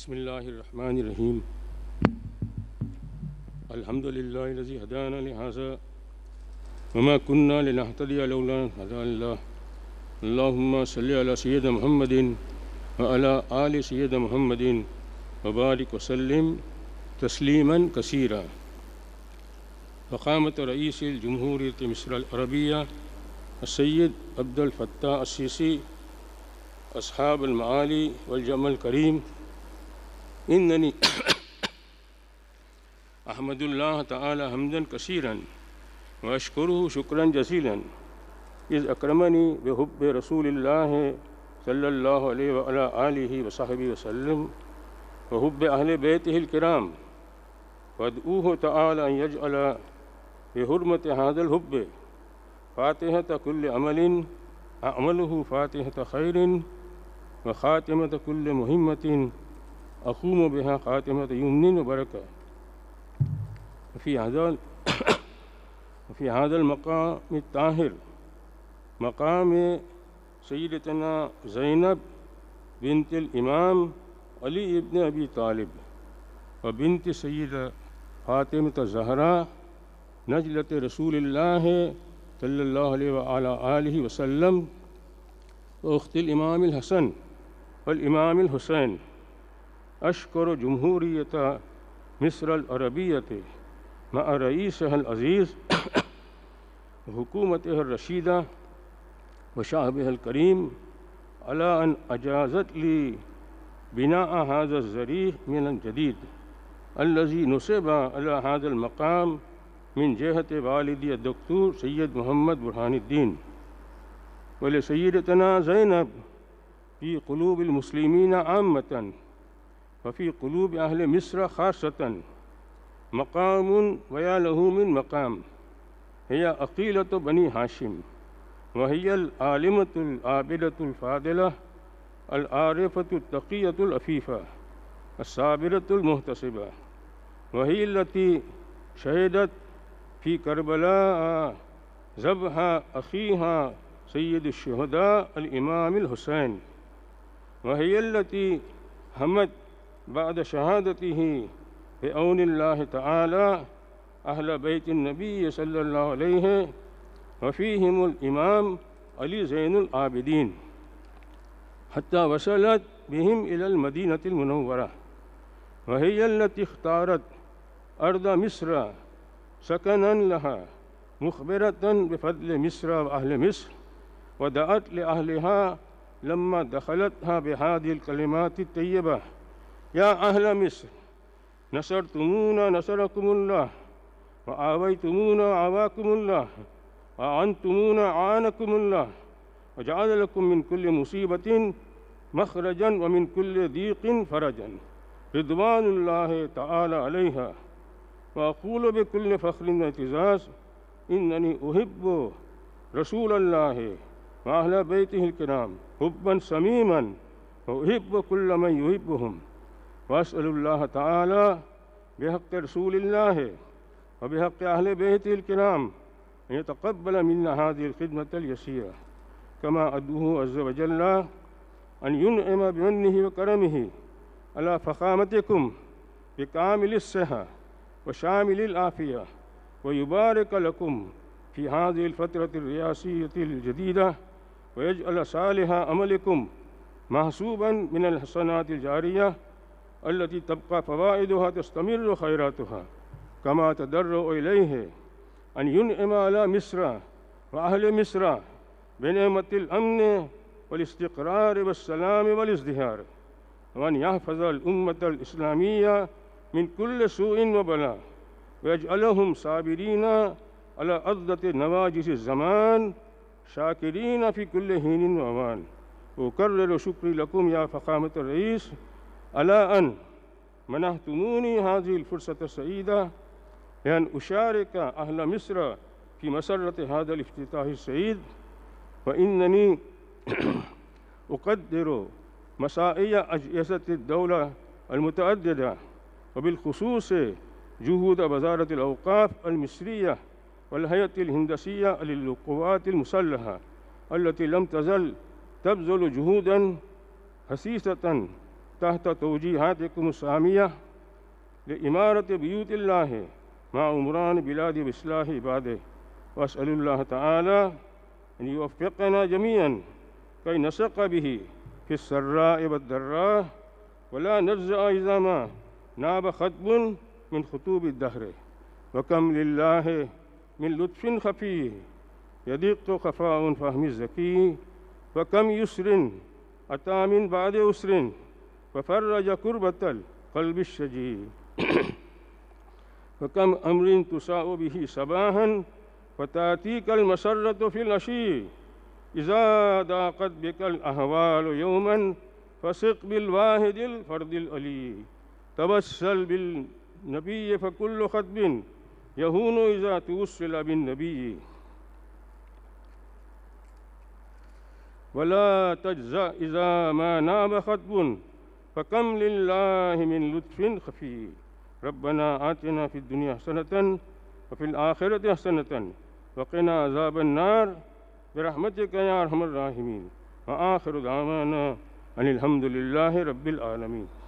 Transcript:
بسم اللہ الرحمن الرحیم الحمد للہ رضی حدان الہضہ ما قن علطیہ حضل اللہ اللہ صلی علی سید محمد وعلی آل سید محمد وبارک وسلم تسلیما کثیرا فقامت رئیس الجمہوریت مصر العربیہ السید عبد الفتاح السیسی اصحاب المعالی الجم الکریم احمد اللہ تعالى حمدن كثيرا وشکر شکرن جزيلا عز اکرمنی بحب رسول اللہ صلی علیه علیہ علیہ وصحبه وسلم وحب اہل بےت ہل کرام بد اُلاج الحرمت حاضل هذا الحب فاتحة كل عمل أعمله فاتحة خير وخاتمة كل مهمة اقوم و بحا خاطم تو یمن و برک فی حضل فی حضل مقام طاہر مقام سیدتنا زینب بن الامام علی ابن ابی طالب و بنت سید فاطمۃ زہرا نجلت رسول صلی اللہ علیہ و علیہ وسلم اخت الامام الحسن الامام الحسین اشکر و مصر العربیت مع رئیس العزیز حکومت الرشیدہ بشہب الکریم علا ان اجازت لی بنا حاض ضریح من الجدید الزی نصیبہ اللہ حاض المقام من جہت والدی دختور سید محمد برحان الدین ولی سیدتنا زینب فی قلوب المسلمین عامتاً وفی قلوب اہل مصر خاصتاً مقام ویا مقام حیا عقیلت بنی ہاشم وحی العالمۃ الفاضلہ العارفۃ الطقیۃ الفیفہ صابرۃ المحتصبہ وحی التی شہیدت فی کربلا ضب ہاں عقی ہاں سید شہدا الامام الحسین وحی التی حمد بعد شهادته بأون الله تعالى أهل بيت النبي صلى الله عليه وفيهم الإمام علي زين العابدين حتى وصلت بهم إلى المدينة المنورة وهي التي اختارت أرض مصر سكنا لها مخبرة بفضل مصر وأهل مصر ودعت لأهلها لما دخلتها بهذه الكلمات الطيبة یا اہل مصر نثر تمونہ نسر اللہ و آبئی تمونہ اوا اللہ و ان تمونہ اللہ کُم اللہ وجازل کمن کل مصیبت مخرجن و من دیق فرجن رضوان اللہ تعالی علیہ و قول فخر اعتزاز رسول اللہ وأهل بيته الكرام حبا سميما وأحب كل من يحبهم بصل اللہ تعالی بحق رسول اللہ و بےحق اہل بیت الکرام کے نام نئے تب ہل خدمت السیح کما ادو ازب وج اللہ عن بن ہی و کرم ہی اللہ فقامت کم بہ کام الصح و شامل آفیہ صالح عملكم محسوبا من الحسنات الجارية التي تبقى فوائدها تستمر خيراتها كما تدر إليه أن ينعم على مصر وأهل مصر بنعمة الأمن والاستقرار والسلام والازدهار وأن يحفظ الأمة الإسلامية من كل سوء وبلاء ويجعلهم صابرين على أرضة نواجس الزمان شاكرين في كل حين وأوان أكرر شكري لكم يا فخامة الرئيس على أن منحتموني هذه الفرصة السعيدة لأن أشارك أهل مصر في مسرة هذا الافتتاح السعيد فإنني أقدر مسائي أجهزة الدولة المتعددة وبالخصوص جهود وزارة الأوقاف المصرية والهيئة الهندسية للقوات المسلحة التي لم تزل تبذل جهودا خسيسة تحت توجيهاتكم السامية لإمارة بيوت الله مع عمران بلاد بإصلاح عباده وأسأل الله تعالى أن يوفقنا جميعا كي نسق به في السراء والدراء ولا نجزع إذا ما ناب خطب من خطوب الدهر وكم لله من لطف خفي يدق خفاء فهم الزكي وكم يسر أتى من بعد أسر ففرج كربة القلب الشجي فكم أمر تساء به صباحا فتاتيك المسرة في العشي إذا ضاقت بك الأهوال يوما فثق بالواحد الفرد الألي توسل بالنبي فكل خطب يهون إذا توسل بالنبي ولا تجزأ إذا ما ناب خطب فكم لله من لطف خفي ربنا آتنا في الدنيا حسنة وفي الآخرة حسنة وقنا عذاب النار برحمتك يا أرحم الراحمين وآخر دعوانا أن الحمد لله رب العالمين